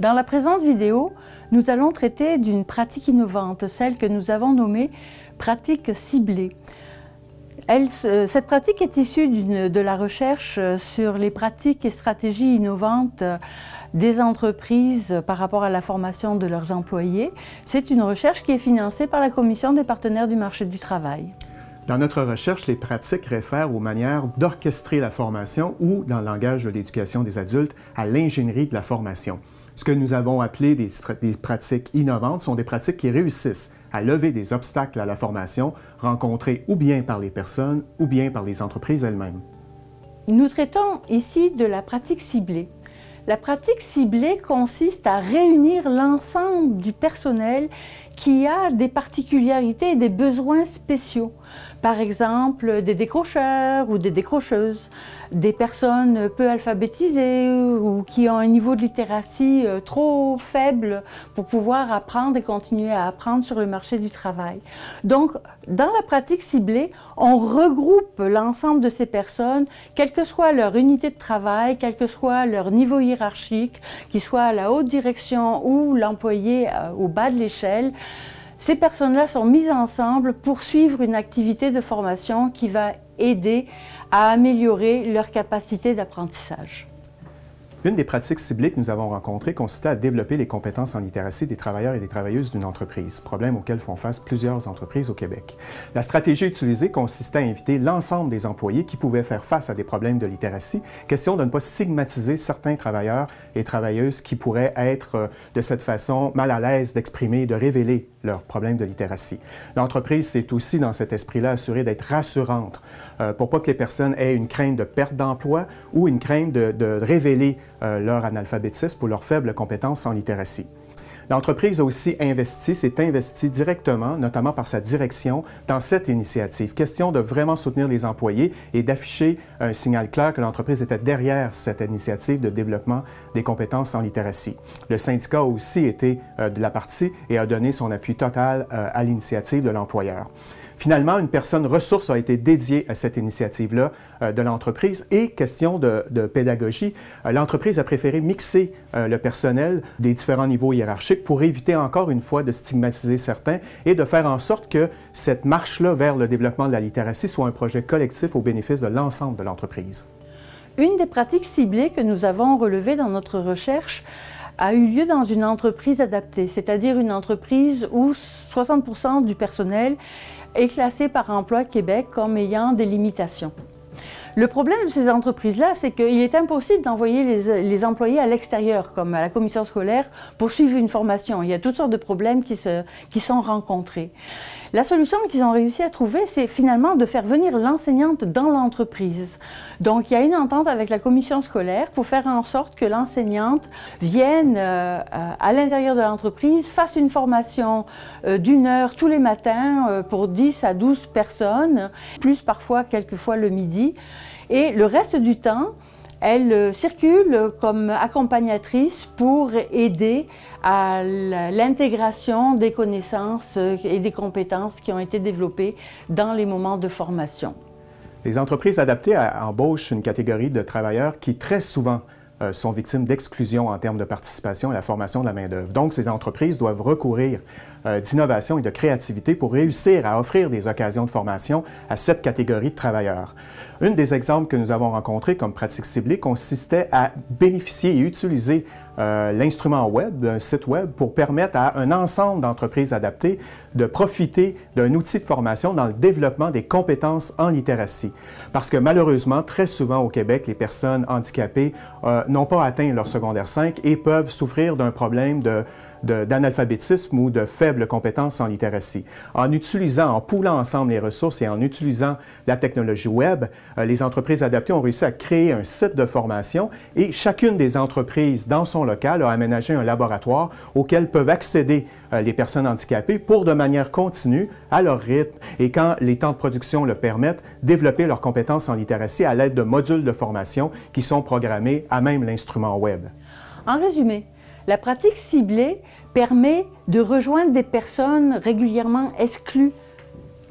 Dans la présente vidéo, nous allons traiter d'une pratique innovante, celle que nous avons nommée pratique ciblée. cette pratique est issue de la recherche sur les pratiques et stratégies innovantes des entreprises par rapport à la formation de leurs employés. C'est une recherche qui est financée par la Commission des partenaires du marché du travail. Dans notre recherche, les pratiques réfèrent aux manières d'orchestrer la formation ou, dans le langage de l'éducation des adultes, à l'ingénierie de la formation. Ce que nous avons appelé des, pratiques innovantes sont des pratiques qui réussissent à lever des obstacles à la formation rencontrés ou bien par les personnes ou bien par les entreprises elles-mêmes. Nous traitons ici de la pratique ciblée. La pratique ciblée consiste à réunir l'ensemble du personnel qui a des particularités et des besoins spéciaux par exemple, des décrocheurs ou des décrocheuses, des personnes peu alphabétisées ou qui ont un niveau de littératie euh, trop faible pour pouvoir apprendre et continuer à apprendre sur le marché du travail. Donc, dans la pratique ciblée, on regroupe l'ensemble de ces personnes, quelle que soit leur unité de travail, quel que soit leur niveau hiérarchique, qu'ils soient à la haute direction ou l'employé euh, au bas de l'échelle. Ces personnes-là sont mises ensemble pour suivre une activité de formation qui va aider à améliorer leur capacité d'apprentissage. Une des pratiques ciblées que nous avons rencontrées consistait à développer les compétences en littératie des travailleurs et des travailleuses d'une entreprise, problème auquel font face plusieurs entreprises au Québec. La stratégie utilisée consistait à inviter l'ensemble des employés qui pouvaient faire face à des problèmes de littératie, question de ne pas stigmatiser certains travailleurs et travailleuses qui pourraient être euh, de cette façon mal à l'aise d'exprimer, de révéler leurs problèmes de littératie. L'entreprise s'est aussi, dans cet esprit-là, assurée d'être rassurante euh, pour pas que les personnes aient une crainte de perte d'emploi ou une crainte de, de révéler euh, leur analphabétisme ou leurs faibles compétences en littératie. L'entreprise a aussi investi, s'est investi directement, notamment par sa direction, dans cette initiative. Question de vraiment soutenir les employés et d'afficher un signal clair que l'entreprise était derrière cette initiative de développement des compétences en littératie. Le syndicat a aussi été euh, de la partie et a donné son appui total euh, à l'initiative de l'employeur. Finalement, une personne ressource a été dédiée à cette initiative-là euh, de l'entreprise. Et question de, pédagogie, euh, l'entreprise a préféré mixer euh, le personnel des différents niveaux hiérarchiques pour éviter encore une fois de stigmatiser certains et de faire en sorte que cette marche-là vers le développement de la littératie soit un projet collectif au bénéfice de l'ensemble de l'entreprise. Une des pratiques ciblées que nous avons relevées dans notre recherche a eu lieu dans une entreprise adaptée, c'est-à-dire une entreprise où 60% du personnel est classé par Emploi Québec comme ayant des limitations. Le problème de ces entreprises-là, c'est qu'il est impossible d'envoyer les, employés à l'extérieur, comme à la commission scolaire, pour suivre une formation. Il y a toutes sortes de problèmes qui, sont rencontrés. La solution qu'ils ont réussi à trouver, c'est finalement de faire venir l'enseignante dans l'entreprise. Donc il y a une entente avec la commission scolaire pour faire en sorte que l'enseignante vienne euh, à l'intérieur de l'entreprise, fasse une formation euh, d'une heure tous les matins euh, pour 10 à 12 personnes, plus parfois quelques fois le midi. Et le reste du temps, elle euh, circule comme accompagnatrice pour aider à l'intégration des connaissances euh, et des compétences qui ont été développées dans les moments de formation. Les entreprises adaptées embauchent une catégorie de travailleurs qui très souvent euh, sont victimes d'exclusion en termes de participation à la formation de la main-d'œuvre. Donc, ces entreprises doivent recourir euh, d'innovation et de créativité pour réussir à offrir des occasions de formation à cette catégorie de travailleurs. Une des exemples que nous avons rencontrés comme pratique ciblée consistait à bénéficier et utiliser euh, l'instrument web, un euh, site web, pour permettre à un ensemble d'entreprises adaptées de profiter d'un outil de formation dans le développement des compétences en littératie. Parce que malheureusement, très souvent au Québec, les personnes handicapées euh, n'ont pas atteint leur secondaire 5 et peuvent souffrir d'un problème de d'analphabétisme ou de faibles compétences en littératie. En utilisant, en poulant ensemble les ressources et en utilisant la technologie Web, euh, les entreprises adaptées ont réussi à créer un site de formation et chacune des entreprises dans son local a aménagé un laboratoire auquel peuvent accéder euh, les personnes handicapées pour, de manière continue, à leur rythme et quand les temps de production le permettent, développer leurs compétences en littératie à l'aide de modules de formation qui sont programmés à même l'instrument Web. En résumé, la pratique ciblée permet de rejoindre des personnes régulièrement exclues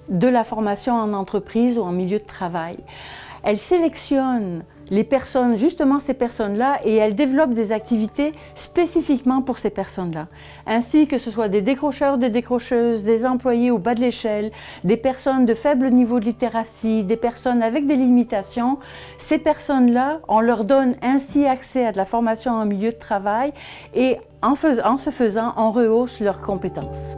de la formation en entreprise ou en milieu de travail elle sélectionne les personnes, justement ces personnes-là, et elle développe des activités spécifiquement pour ces personnes-là. Ainsi que ce soit des décrocheurs, des décrocheuses, des employés au bas de l'échelle, des personnes de faible niveau de littératie, des personnes avec des limitations, ces personnes-là, on leur donne ainsi accès à de la formation en milieu de travail et en, en se faisant, on rehausse leurs compétences.